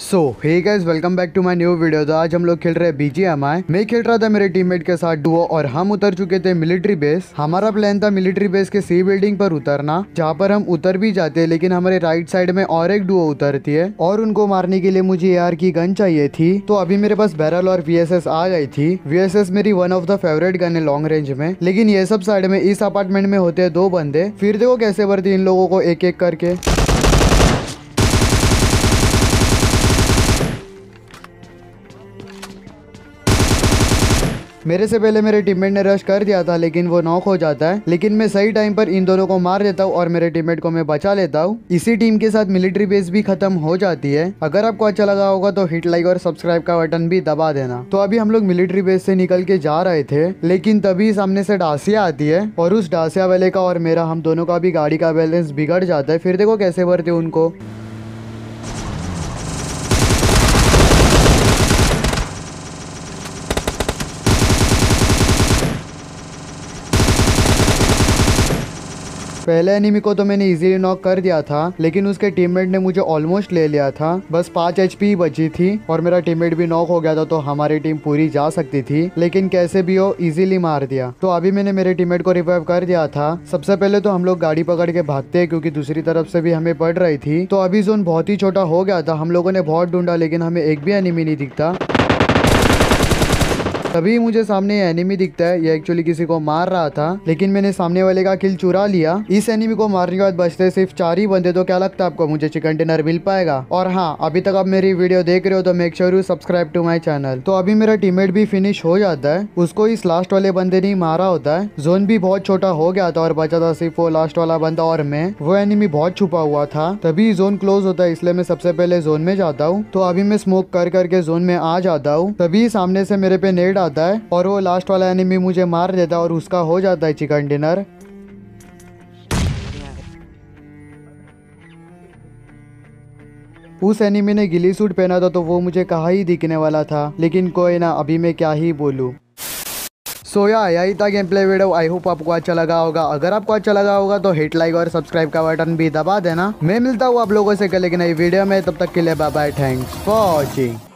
so hey guys welcome back to my new video तो आज हम लोग खेल रहे हैं बीजीएमआई मैं खेल रहा था मेरे टीममेट के साथ डुओ और हम उतर चुके थे मिलिट्री बेस हमारा प्लान था मिलिट्री बेस के सी बिल्डिंग पर उतरना जहाँ पर हम उतर भी जाते हैं लेकिन हमारे राइट साइड में और एक डुओ उतरती है और उनको मारने के लिए मुझे एआर की गन चाहिए थी तो अभी मेरे पास बैरल और वी आ गई थी वी मेरी one of the favourite gun है लॉन्ग रेंज में लेकिन ये सब साइड में इस अपार्टमेंट में होते है दो बंदे फिर देखो कैसे भरती इन लोगों को एक एक करके मेरे से पहले मेरे टीममेट ने रश कर दिया था लेकिन वो नॉक हो जाता है लेकिन मैं सही टाइम पर इन दोनों को मार देता हूँ और मेरे टीममेट को मैं बचा लेता हूँ इसी टीम के साथ मिलिट्री बेस भी खत्म हो जाती है अगर आपको अच्छा लगा होगा तो हिट लाइक और सब्सक्राइब का बटन भी दबा देना तो अभी हम लोग मिलिट्री बेस से निकल के जा रहे थे लेकिन तभी सामने से डासिया आती है और उस डासिया वाले का और मेरा हम दोनों का भी गाड़ी का बैलेंस बिगड़ जाता है फिर देखो कैसे भरते उनको पहले एनिमी को तो मैंने इजीली नॉक कर दिया था लेकिन उसके टीममेट ने मुझे ऑलमोस्ट ले लिया था बस पांच एच ही बची थी और मेरा टीममेट भी नॉक हो गया था तो हमारी टीम पूरी जा सकती थी लेकिन कैसे भी हो इजीली मार दिया तो अभी मैंने मेरे टीममेट को रिवाइव कर दिया था सबसे पहले तो हम लोग गाड़ी पकड़ के भागते क्योंकि दूसरी तरफ से भी हमें पड़ रही थी तो अभी जोन बहुत ही छोटा हो गया था हम लोगों ने बहुत ढूंढा लेकिन हमें एक भी एनिमी नहीं दिखता तभी मुझे सामने एनिमी दिखता है ये एक्चुअली किसी को मार रहा था लेकिन मैंने सामने वाले का किल चुरा लिया इस एनिमी को मारने के बाद बचते सिर्फ चार ही बंदे तो क्या लगता है आपको मुझे चिकन डिनर मिल पाएगा और हाँ अभी तक आप मेरी वीडियो देख रहे हो तो make sure you subscribe to my channel तो अभी मेरा टीममेट भी फिनिश हो जाता है उसको इस लास्ट वाले बंदे ने मारा होता है जोन भी बहुत छोटा हो गया था और बचा था सिर्फ वो लास्ट वाला बंदा और मैं वो एनिमी बहुत छुपा हुआ था तभी जोन क्लोज होता है इसलिए मैं सबसे पहले जोन में जाता हूँ तो अभी मैं स्मोक कर करके जोन में आ जाता हूँ तभी सामने से मेरे पे नेट आता है और वो लास्ट वाला एनिमी मुझे मार देता है और उसका हो जाता है चिकन डिनर उस एनिमी ने गिली सूट पहना था तो वो मुझे कहा ही दिखने वाला था लेकिन कोई ना अभी मैं क्या ही बोलू सो या यही था game play video I hope आपको अच्छा लगा होगा अगर आपको अच्छा लगा होगा तो हिट लाइक और सब्सक्राइब का बटन भी दबा देना मैं मिलता हूँ आप लोगों से कल एक नई वीडियो में तब तक के लिए bye bye thanks for watching